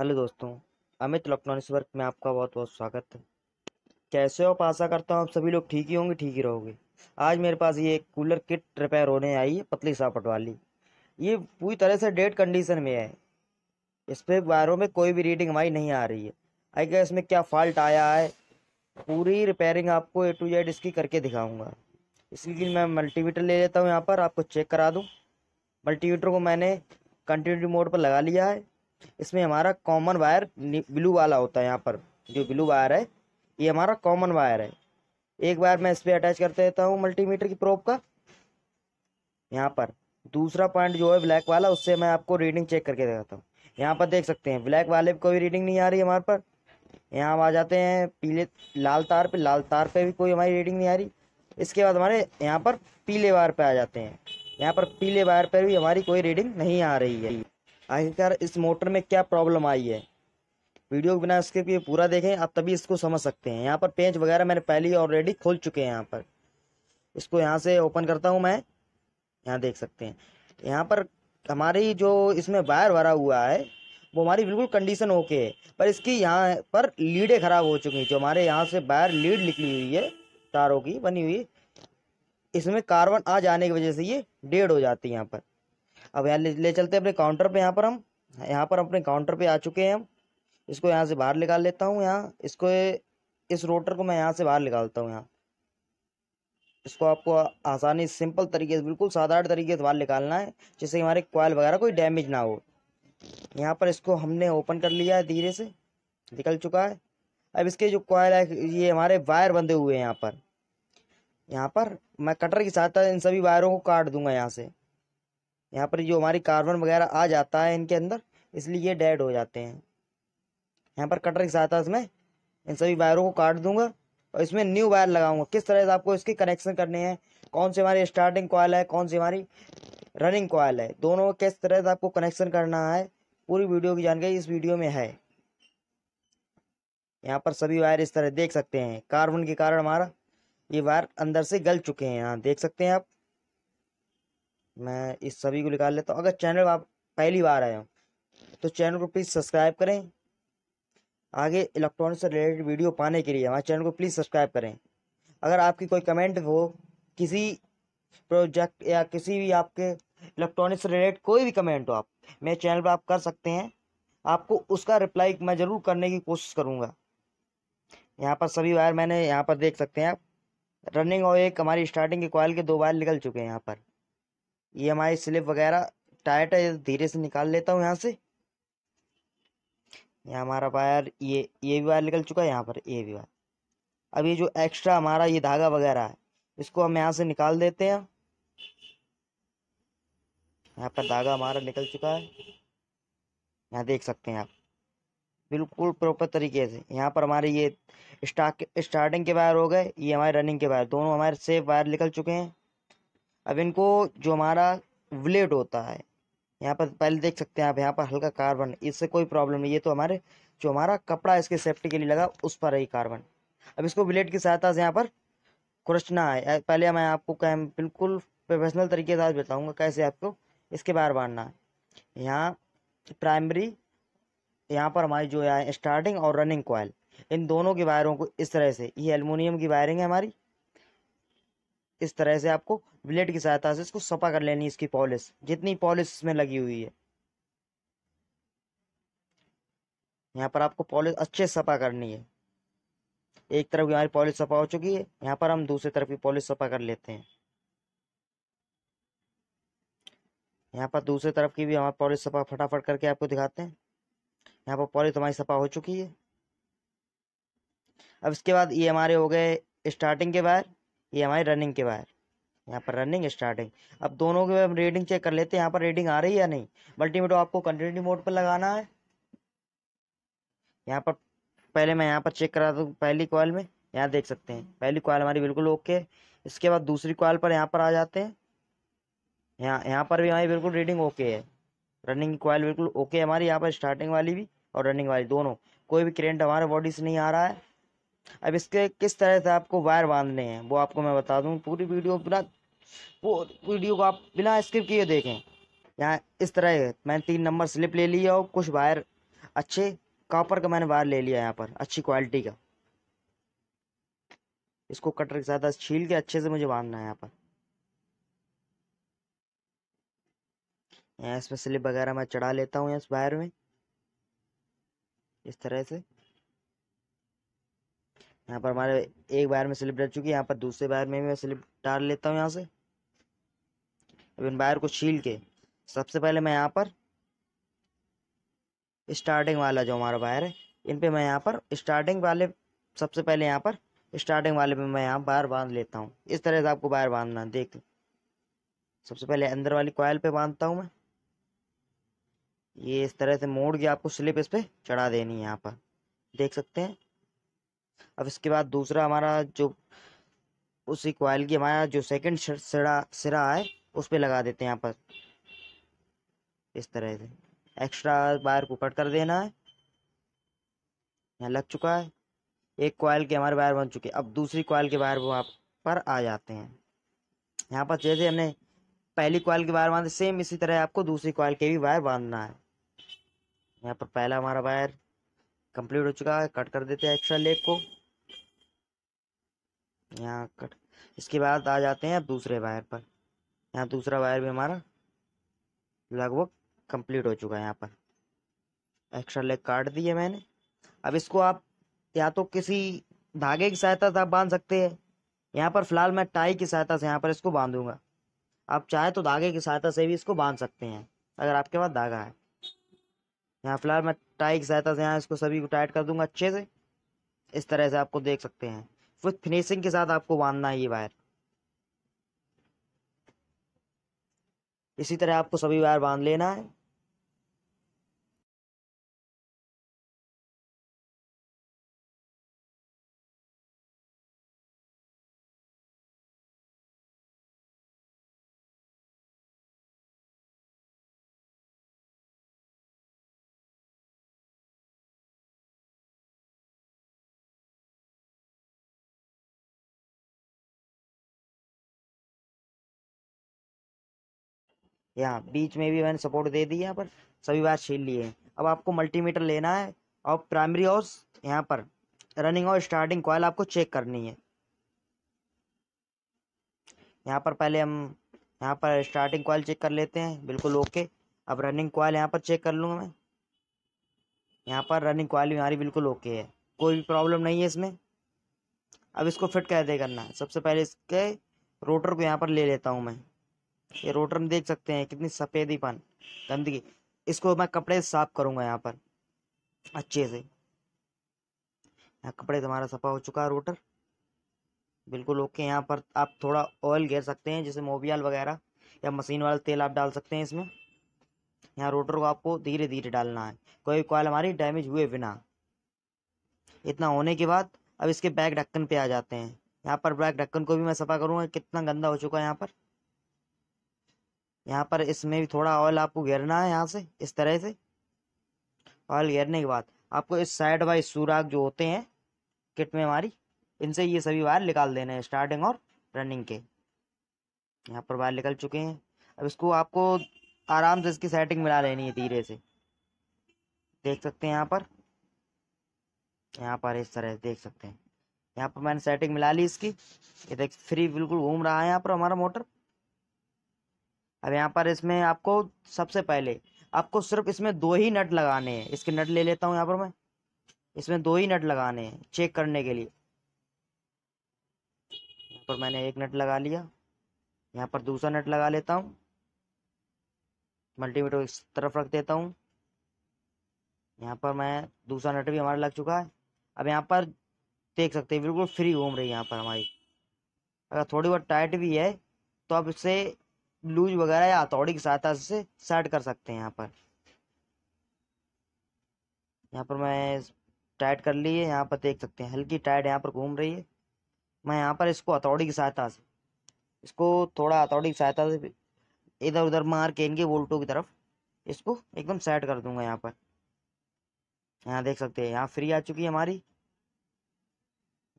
hello दोस्तों Amit electronics work में आपका बहुत बहुत स्वागत है कैसे हो आशा करता हूँ आप सभी लोग ठीक ही होंगे ठीक ही रहोगे आज मेरे पास ये एक कूलर किट रिपेयर होने आई है पतली सापट वाली ये पूरी तरह से डेड कंडीशन में है इस पर वायरों में कोई भी रीडिंग हमारी नहीं आ रही है आई क्या इसमें क्या फॉल्ट आया है पूरी रिपेयरिंग आपको ए टू जेड इसकी करके दिखाऊँगा इसलिए मैं मल्टीमीटर ले लेता हूँ यहाँ पर आपको चेक करा दूँ मल्टीमीटर को मैंने कंटिन्यू मोड पर लगा लिया है इसमें हमारा कॉमन वायर ब्लू वाला होता है यहाँ पर जो ब्लू वायर है ये हमारा कॉमन वायर है एक बार मैं इस पर अटैच कर देता हूँ मल्टीमीटर की प्रोप का यहाँ पर दूसरा पॉइंट जो है ब्लैक वाला उससे मैं आपको रीडिंग चेक करके देता हूँ यहाँ पर देख सकते हैं ब्लैक वाले पर कोई रीडिंग नहीं आ रही हमारे पर यहाँ हम आ जाते हैं पीले लाल तार पे लाल तार पे भी कोई हमारी रीडिंग नहीं आ रही इसके बाद हमारे यहाँ पर पीले वायर पे आ जाते हैं यहाँ पर पीले वायर पर भी हमारी कोई रीडिंग नहीं आ रही है आखिरकार इस मोटर में क्या प्रॉब्लम आई है वीडियो के बिना स्किप ये पूरा देखें आप तभी इसको समझ सकते हैं यहाँ पर पेंच वगैरह मैंने पहले ही ऑलरेडी खोल चुके हैं यहाँ पर इसको यहाँ से ओपन करता हूँ मैं यहाँ देख सकते हैं यहाँ पर हमारी जो इसमें वायर भरा हुआ है वो हमारी बिल्कुल कंडीशन ओके है पर इसकी यहाँ पर लीडें ख़राब हो चुकी हैं जो हमारे यहाँ से वायर लीड निकली हुई है तारों की बनी हुई इसमें कार्बन आ जाने की वजह से ये डेड हो जाती है यहाँ पर अब यहाँ ले, ले चलते हैं अपने काउंटर पे यहाँ पर हम यहाँ पर अपने काउंटर पे आ चुके हैं हम इसको यहाँ से बाहर निकाल लेता हूँ यहाँ इसको इस रोटर को मैं यहाँ से बाहर निकालता हूँ यहाँ इसको आपको आसानी सिंपल तरीके से बिल्कुल साधारण तरीके से बाहर निकालना है जिससे हमारे कॉयल वगैरह कोई डैमेज ना हो यहाँ पर इसको हमने ओपन कर लिया है धीरे से निकल चुका है अब इसके जो कॉयल है ये हमारे वायर बंधे हुए हैं यहाँ पर यहाँ पर मैं कटर की सहायता इन सभी वायरों को काट दूंगा यहाँ से यहाँ पर जो हमारी कार्बन वगैरह आ जाता है इनके अंदर इसलिए ये डेड हो जाते हैं यहाँ पर कटर की सहायता इसमें इन सभी वायरों को काट दूंगा और इसमें न्यू वायर लगाऊंगा किस तरह से आपको इसके कनेक्शन करने हैं कौन सी हमारी स्टार्टिंग कॉयल है कौन सी हमारी रनिंग कॉयल है दोनों किस तरह से आपको कनेक्शन करना है पूरी वीडियो की जानकारी इस वीडियो में है यहाँ पर सभी वायर इस तरह देख सकते हैं कार्बन के कारण हमारा ये वायर अंदर से गल चुके हैं यहाँ देख सकते हैं आप मैं इस सभी को निकाल लेता हूँ अगर चैनल आप पहली बार आए हो तो चैनल को प्लीज़ सब्सक्राइब करें आगे इलेक्ट्रॉनिक्स से रिलेटेड वीडियो पाने के लिए हमारे चैनल को प्लीज़ सब्सक्राइब करें अगर आपकी कोई कमेंट हो किसी प्रोजेक्ट या किसी भी आपके इलेक्ट्रॉनिक से रिलेटेड कोई भी कमेंट हो आप मेरे चैनल पर आप कर सकते हैं आपको उसका रिप्लाई मैं ज़रूर करने की कोशिश करूँगा यहाँ पर सभी वायर मैंने यहाँ पर देख सकते हैं आप रनिंग और एक हमारी स्टार्टिंग की कॉयल के दो वायर निकल चुके हैं यहाँ पर ई एम आई स्लिप वगैरह टाइट है धीरे से निकाल लेता हूँ यहाँ से ये हमारा वायर ये ये भी वायर निकल चुका है यहाँ पर ये भी वायर अब ये जो एक्स्ट्रा हमारा ये धागा वगैरह है इसको हम यहाँ से निकाल देते हैं यहाँ पर धागा हमारा निकल चुका है यहाँ देख सकते हैं आप बिल्कुल प्रॉपर तरीके से यहाँ पर हमारे ये स्टार्टिंग के वायर हो गए ये हमारे रनिंग के वायर दोनों हमारे सेफ वायर निकल चुके हैं अब इनको जो हमारा ब्लेड होता है यहाँ पर पहले देख सकते हैं आप यहाँ पर हल्का कार्बन इससे कोई प्रॉब्लम नहीं ये तो हमारे जो हमारा कपड़ा इसके सेफ्टी के लिए लगा उस पर है कार्बन अब इसको ब्लेड की सहायता से यहाँ पर खुरचना है पहले मैं आपको कैम बिल्कुल प्रोफेशनल तरीके से आज बताऊँगा कैसे आपको इसके बाहर बांधना है यहाँ प्राइमरी यहाँ पर हमारी जो है स्टार्टिंग और रनिंग कोयल इन दोनों की वायरों को इस तरह से ये एलमिनियम की वायरिंग है हमारी इस तरह से आपको ब्लेड की सहायता से इसको सफा कर लेनी इसकी पॉलिश जितनी पॉलिश इसमें लगी हुई है यहाँ पर आपको पॉलिश अच्छे सफा करनी है एक तरफ की हमारी पॉलिश सफा हो चुकी है यहाँ पर हम दूसरी तरफ की पॉलिश सफा कर लेते हैं यहाँ पर दूसरी तरफ की भी हमारी पॉलिश सफा फटाफट करके आपको दिखाते हैं यहाँ पर पॉलिश हमारी सफा हो चुकी है अब इसके बाद ये हमारे हो गए स्टार्टिंग के वायर ये हमारी रनिंग के बाहर यहाँ पर रनिंग स्टार्टिंग अब दोनों के हम रीडिंग चेक कर लेते हैं यहाँ पर रीडिंग आ रही है या नहीं मल्टीमीटर आपको कंटिन्यू मोड पर लगाना है यहाँ पर पहले मैं यहाँ पर चेक करा दूँ पहली कॉल में यहाँ देख सकते हैं पहली कॉल हमारी बिल्कुल ओके इसके बाद दूसरी कॉल पर यहाँ पर आ जाते हैं यहाँ यहाँ पर भी हमारी बिल्कुल रीडिंग ओके है रनिंग की बिल्कुल ओके हमारी यहाँ पर स्टार्टिंग वाली भी और रनिंग वाली दोनों कोई भी करेंट हमारे बॉडी से नहीं आ रहा है अब इसके किस तरह से आपको वायर बांधने हैं वो आपको मैं बता दूँ पूरी वीडियो बिना वो वीडियो को आप बिना स्किप किए देखें यहाँ इस तरह है मैंने तीन नंबर स्लिप ले लिया और कुछ वायर अच्छे कॉपर का मैंने वायर ले लिया यहाँ पर अच्छी क्वालिटी का इसको कटर के साथ छील के अच्छे से मुझे बांधना है यहाँ पर यहाँ इसमें स्लिप वगैरह मैं चढ़ा लेता हूँ इस वायर में इस तरह से यहाँ पर हमारे एक बार में स्लिप रह चुकी है यहाँ पर दूसरे बार में भी मैं स्लिप डाल लेता हूँ यहाँ से अब इन बायर को छील के सबसे पहले मैं यहाँ पर स्टार्टिंग वाला जो हमारा वायर है इन पे मैं यहाँ पर स्टार्टिंग वाले सबसे पहले यहाँ पर स्टार्टिंग वाले पे मैं यहाँ वायर बांध लेता हूँ इस तरह से आपको वायर बांधना है देख सबसे पहले अंदर वाली कॉयल पे बांधता हूँ मैं ये इस तरह से मोड़ के आपको स्लिप इस पर चढ़ा देनी है यहाँ पर देख सकते हैं अब इसके बाद दूसरा हमारा जो उसी क्वाइल की हमारा जो सेकंड सिरा सिरा है उस पर लगा देते हैं यहाँ पर इस तरह से एक्स्ट्रा वायर को कट कर देना है यहाँ लग चुका है एक क्वाइल के हमारे वायर बन चुके अब दूसरी क्वाइल के वायर वहाँ पर आ जाते हैं यहाँ पर जैसे हमने पहली क्वाइल के वायर बांधे सेम इसी तरह आपको दूसरी क्वाइल के भी वायर बांधना है यहाँ पर पहला हमारा वायर कंप्लीट हो चुका है कट कर देते हैं एक्स्ट्रा लेग को यहाँ कट इसके बाद आ जाते हैं अब दूसरे वायर पर यहाँ दूसरा वायर भी हमारा लगभग कंप्लीट हो चुका है यहाँ पर एक्स्ट्रा लेग काट दिए मैंने अब इसको आप या तो किसी धागे की सहायता से आप बांध सकते हैं यहाँ पर फिलहाल मैं टाई की सहायता से यहाँ पर इसको बांधूंगा आप चाहे तो धागे की सहायता से भी इसको बांध सकते हैं अगर आपके पास धागा है यहाँ फिलहाल मैं टाई की सहायता से यहाँ इसको सभी को टाइट कर दूंगा अच्छे से इस तरह से आपको देख सकते हैं फिर फिनिशिंग के साथ आपको बांधना है ये वायर इसी तरह आपको सभी वायर बांध लेना है यहाँ बीच में भी मैंने सपोर्ट दे दी यहाँ पर सभी बात छीन लिए अब आपको मल्टीमीटर लेना है और प्राइमरी और यहाँ पर रनिंग और स्टार्टिंग कॉयल आपको चेक करनी है यहाँ पर पहले हम यहाँ पर स्टार्टिंग कॉयल चेक कर लेते हैं बिल्कुल ओके अब रनिंग कॉयल यहाँ पर चेक कर लूँगा मैं यहाँ पर रनिंग कॉयल हमारी बिल्कुल ओके है कोई भी प्रॉब्लम नहीं है इसमें अब इसको फिट कैसे करना है सबसे पहले इसके रोटर को यहाँ पर ले लेता हूँ मैं ये रोटर में देख सकते हैं कितनी सफेदी पान गंदगी इसको मैं कपड़े साफ करूंगा यहाँ पर अच्छे से यहाँ कपड़े तुम्हारा सफा हो चुका है रोटर बिल्कुल ओके यहाँ पर आप थोड़ा ऑयल घेर सकते हैं जैसे मोबियल वगैरह या मशीन वाला तेल आप डाल सकते हैं इसमें यहाँ रोटर को आपको धीरे धीरे डालना है कोई कॉयल हमारी डैमेज हुए बिना इतना होने के बाद अब इसके बैक ढक्कन पे आ जाते हैं यहाँ पर बैक ढक्कन को भी मैं सफा करूँगा कितना गंदा हो चुका है यहाँ पर यहाँ पर इसमें भी थोड़ा ऑयल आपको घेरना है यहाँ से इस तरह से ऑयल घेरने के बाद आपको इस साइड वाइज सुराख जो होते हैं किट में हमारी इनसे ये सभी वायर निकाल देने हैं स्टार्टिंग और रनिंग के यहाँ पर वायर निकल चुके हैं अब इसको आपको आराम से इसकी सेटिंग मिला लेनी है धीरे से देख सकते हैं यहाँ पर यहाँ पर इस तरह से देख सकते हैं यहाँ पर मैंने सेटिंग मिला ली इसकी ये देख फ्री बिल्कुल घूम रहा है यहाँ पर हमारा मोटर अब यहाँ पर इसमें आपको सबसे पहले आपको सिर्फ इसमें दो ही नट लगाने हैं इसके नट ले लेता हूँ यहाँ पर मैं इसमें दो ही नट लगाने हैं चेक करने के लिए यहाँ पर मैंने एक नट लगा लिया यहाँ पर दूसरा नट लगा लेता हूँ मल्टीमीटर इस तरफ रख देता हूँ यहाँ पर मैं दूसरा नट भी हमारा लग चुका है अब यहाँ पर देख सकते हैं बिल्कुल फ्री घूम रही है यहाँ पर हमारी अगर थोड़ी बहुत टाइट भी है तो अब इसे लूज वगैरह या हथौड़ी की सहायता से सेट कर सकते हैं यहाँ पर यहाँ पर मैं टाइट कर ली है यहाँ पर देख सकते हैं हल्की टाइट यहाँ पर घूम रही है मैं यहाँ पर इसको हथौड़ी की सहायता से इसको थोड़ा हथौड़ी की सहायता से इधर उधर मार के इनके वोल्टो की तरफ इसको एकदम सेट कर दूंगा यहाँ पर यहाँ देख सकते हैं यहाँ फ्री आ चुकी है हमारी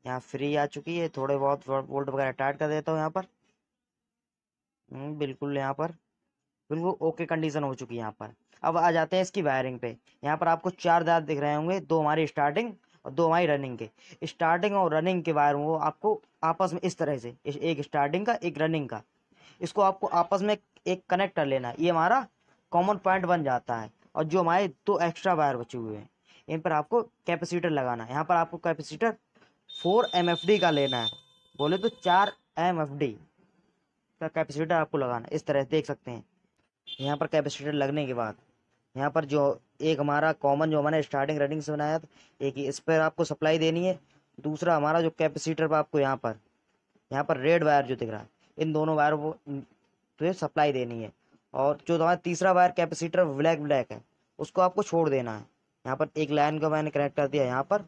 यहाँ फ्री आ चुकी है थोड़े बहुत वोल्ट वगैरह टाइट कर देता हूँ यहाँ पर हम्म, बिल्कुल यहाँ पर बिल्कुल ओके कंडीशन हो चुकी है यहाँ पर अब आ जाते हैं इसकी वायरिंग पे यहाँ पर आपको चार दांत दिख रहे होंगे दो हमारी स्टार्टिंग और दो हमारी रनिंग के स्टार्टिंग और रनिंग के वायर वो आपको आपस में इस तरह से एक स्टार्टिंग का एक रनिंग का इसको आपको आपस में एक कनेक्टर लेना लेना ये हमारा कॉमन पॉइंट बन जाता है और जो हमारे दो एक्स्ट्रा वायर बचे हुए हैं इन पर आपको कैपेसिटर लगाना है यहाँ पर आपको कैपेसिटर फोर एम का लेना है बोले तो चार एम का कैपेसिटर आपको लगाना इस तरह से देख सकते हैं यहाँ पर कैपेसिटर लगने के बाद यहाँ पर जो एक हमारा कॉमन जो हमारे स्टार्टिंग रनिंग से बनाया था एक इस पर आपको सप्लाई देनी है दूसरा हमारा जो कैपेसिटर पर आपको यहाँ पर यहाँ पर रेड वायर जो दिख रहा है इन दोनों वायर को तो सप्लाई देनी है और जो हमारा तीसरा वायर कैपेसिटर ब्लैक ब्लैक है उसको आपको छोड़ देना है यहाँ पर एक लाइन को मैंने कनेक्ट कर दिया यहाँ पर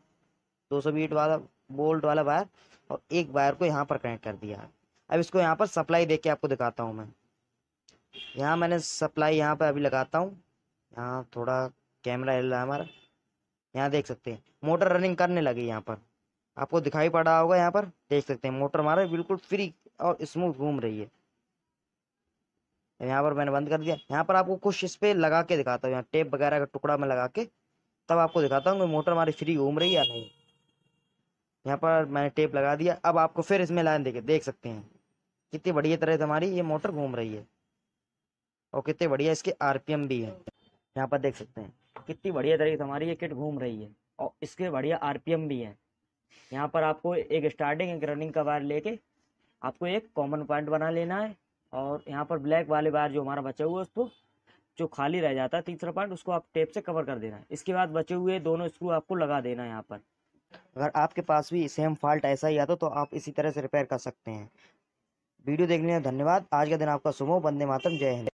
दो सौ वाला बोल्ट वाला वायर और एक वायर को यहाँ पर कनेक्ट कर दिया है अब इसको यहाँ पर सप्लाई देके के आपको दिखाता हूँ मैं यहाँ मैंने सप्लाई यहाँ पर अभी लगाता हूँ यहाँ थोड़ा कैमरा हिल रहा है हमारा यहाँ देख सकते हैं मोटर रनिंग करने लगी यहाँ पर आपको दिखाई पड़ रहा होगा यहाँ पर देख सकते हैं मोटर हमारा बिल्कुल फ्री और स्मूथ घूम रही है यहाँ पर मैंने बंद कर दिया यहाँ पर आपको कुछ इस पर लगा के दिखाता हूँ यहाँ टेप वगैरह का टुकड़ा में लगा के तब आपको दिखाता हूँ मोटर हमारी फ्री घूम रही है या नहीं यहाँ पर मैंने टेप लगा दिया अब आपको फिर इसमें लाइन देखे देख सकते हैं कितनी बढ़िया तरह से हमारी ये मोटर घूम रही है और कितने बढ़िया इसके आरपीएम भी है यहाँ पर देख सकते हैं कितनी बढ़िया तरह से हमारी ये किट घूम रही है और इसके बढ़िया आरपीएम भी है यहाँ पर आपको एक स्टार्टिंग एक रनिंग का वायर लेके आपको एक कॉमन पॉइंट बना लेना है और यहाँ पर ब्लैक वाले वायर जो हमारा बचा हुआ है उसको जो खाली रह जाता है तीसरा पॉइंट उसको आप टेप से कवर कर देना है इसके बाद बचे हुए दोनों स्क्रू आपको लगा देना है यहाँ पर अगर आपके पास भी सेम फॉल्ट ऐसा ही आता तो आप इसी तरह से रिपेयर कर सकते हैं वीडियो देखने का धन्यवाद आज का दिन आपका सुबह बंदे मातम जय हिंद